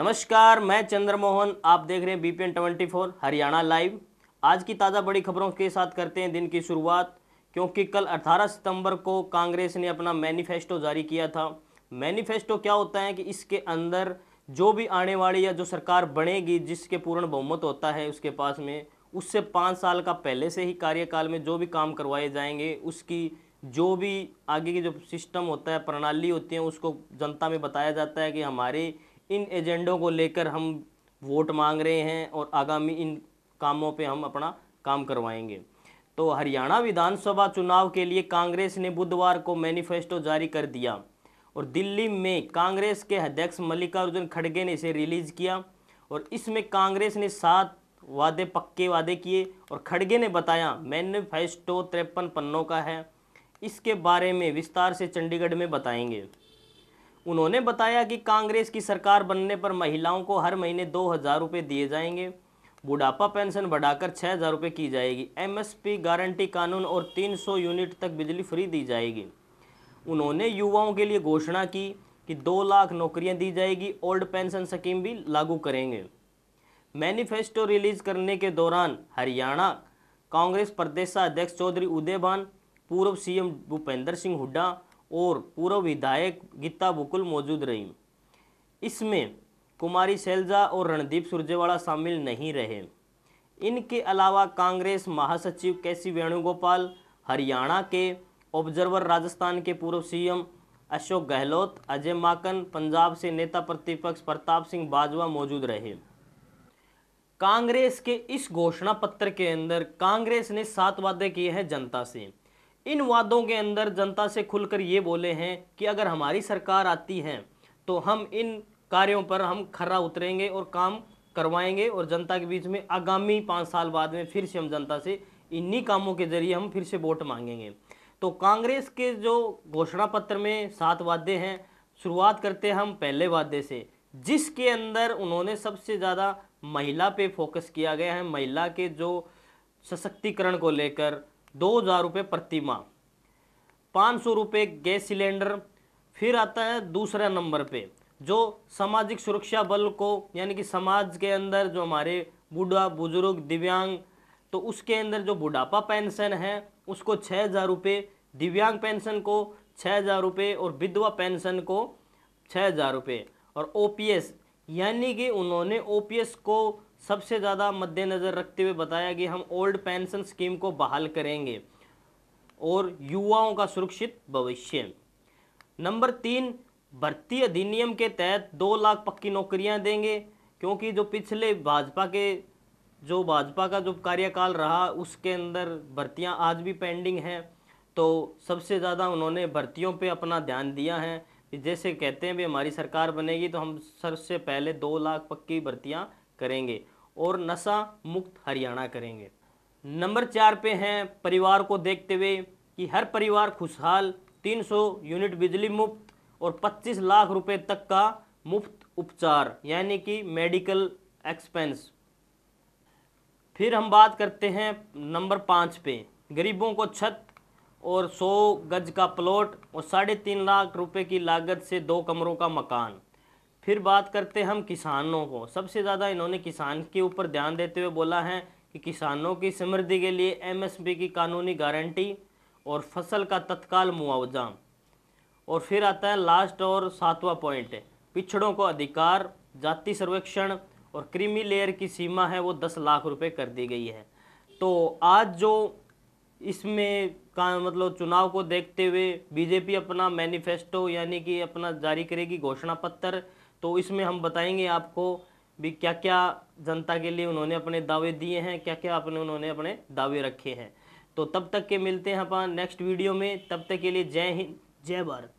नमस्कार मैं चंद्रमोहन आप देख रहे हैं बीपीएन 24 हरियाणा लाइव आज की ताज़ा बड़ी खबरों के साथ करते हैं दिन की शुरुआत क्योंकि कल 18 सितंबर को कांग्रेस ने अपना मैनिफेस्टो जारी किया था मैनिफेस्टो क्या होता है कि इसके अंदर जो भी आने वाली या जो सरकार बनेगी जिसके पूर्ण बहुमत होता है उसके पास में उससे पाँच साल का पहले से ही कार्यकाल में जो भी काम करवाए जाएंगे उसकी जो भी आगे की जो सिस्टम होता है प्रणाली होती है उसको जनता में बताया जाता है कि हमारे इन एजेंडों को लेकर हम वोट मांग रहे हैं और आगामी इन कामों पे हम अपना काम करवाएंगे तो हरियाणा विधानसभा चुनाव के लिए कांग्रेस ने बुधवार को मैनिफेस्टो जारी कर दिया और दिल्ली में कांग्रेस के अध्यक्ष मल्लिकार्जुन खड़गे ने इसे रिलीज़ किया और इसमें कांग्रेस ने सात वादे पक्के वादे किए और खड़गे ने बताया मैनिफेस्टो तिरपन पन्नों का है इसके बारे में विस्तार से चंडीगढ़ में बताएंगे उन्होंने बताया कि कांग्रेस की सरकार बनने पर महिलाओं को हर महीने दो हज़ार रुपये दिए जाएंगे बुढ़ापा पेंशन बढ़ाकर छः हज़ार रुपये की जाएगी एमएसपी गारंटी कानून और 300 यूनिट तक बिजली फ्री दी जाएगी उन्होंने युवाओं के लिए घोषणा की कि दो लाख नौकरियां दी जाएगी ओल्ड पेंशन स्कीम भी लागू करेंगे मैनिफेस्टो रिलीज करने के दौरान हरियाणा कांग्रेस प्रदेशाध्यक्ष चौधरी उदयभान पूर्व सीएम भूपेंद्र सिंह हुड्डा और पूर्व विधायक गीता बुकुल मौजूद रहीं इसमें कुमारी सैलजा और रणदीप सुरजेवाला शामिल नहीं रहे इनके अलावा कांग्रेस महासचिव के सी वेणुगोपाल हरियाणा के ऑब्जर्वर राजस्थान के पूर्व सीएम अशोक गहलोत अजय माकन पंजाब से नेता प्रतिपक्ष प्रताप सिंह बाजवा मौजूद रहे कांग्रेस के इस घोषणा पत्र के अंदर कांग्रेस ने सात वादे किए हैं जनता से इन वादों के अंदर जनता से खुलकर ये बोले हैं कि अगर हमारी सरकार आती है तो हम इन कार्यों पर हम खरा उतरेंगे और काम करवाएंगे और जनता के बीच में आगामी पाँच साल बाद में फिर से हम जनता से इन्हीं कामों के जरिए हम फिर से वोट मांगेंगे तो कांग्रेस के जो घोषणा पत्र में सात वादे हैं शुरुआत करते हम पहले वादे से जिसके अंदर उन्होंने सबसे ज़्यादा महिला पे फोकस किया गया है महिला के जो सशक्तिकरण को लेकर दो हज़ार रुपये प्रति माह पाँच सौ रुपये गैस सिलेंडर फिर आता है दूसरा नंबर पे जो सामाजिक सुरक्षा बल को यानी कि समाज के अंदर जो हमारे बूढ़ा बुजुर्ग दिव्यांग तो उसके अंदर जो बुढ़ापा पेंशन है उसको छः हज़ार रुपये दिव्यांग पेंशन को छः हज़ार रुपये और विधवा पेंशन को छः हज़ार रुपये और ओ यानी कि उन्होंने ओ को सबसे ज़्यादा मद्देनज़र रखते हुए बताया कि हम ओल्ड पेंशन स्कीम को बहाल करेंगे और युवाओं का सुरक्षित भविष्य नंबर तीन भर्ती अधिनियम के तहत दो लाख पक्की नौकरियां देंगे क्योंकि जो पिछले भाजपा के जो भाजपा का जो कार्यकाल रहा उसके अंदर भर्तियां आज भी पेंडिंग हैं तो सबसे ज़्यादा उन्होंने भर्तियों पे अपना ध्यान दिया है जैसे कहते हैं भी हमारी सरकार बनेगी तो हम सबसे पहले दो लाख पक्की भर्तियाँ करेंगे और नशा मुक्त हरियाणा करेंगे नंबर चार पे हैं परिवार को देखते हुए कि हर परिवार खुशहाल 300 यूनिट बिजली मुफ्त और 25 लाख रुपए तक का मुफ्त उपचार यानी कि मेडिकल एक्सपेंस फिर हम बात करते हैं नंबर पाँच पे गरीबों को छत और 100 गज का प्लॉट और साढ़े तीन लाख रुपए की लागत से दो कमरों का मकान फिर बात करते हम किसानों को सबसे ज़्यादा इन्होंने किसान के ऊपर ध्यान देते हुए बोला है कि किसानों की समृद्धि के लिए एमएसपी की कानूनी गारंटी और फसल का तत्काल मुआवजा और फिर आता है लास्ट और सातवां पॉइंट पिछड़ों को अधिकार जाति सर्वेक्षण और क्रीमी लेयर की सीमा है वो दस लाख रुपए कर दी गई है तो आज जो इसमें का मतलब चुनाव को देखते हुए बीजेपी अपना मैनिफेस्टो यानी कि अपना जारी करेगी घोषणा पत्र तो इसमें हम बताएंगे आपको भी क्या क्या जनता के लिए उन्होंने अपने दावे दिए हैं क्या क्या अपने उन्होंने अपने दावे रखे हैं तो तब तक के मिलते हैं अपन नेक्स्ट वीडियो में तब तक के लिए जय हिंद जय भारत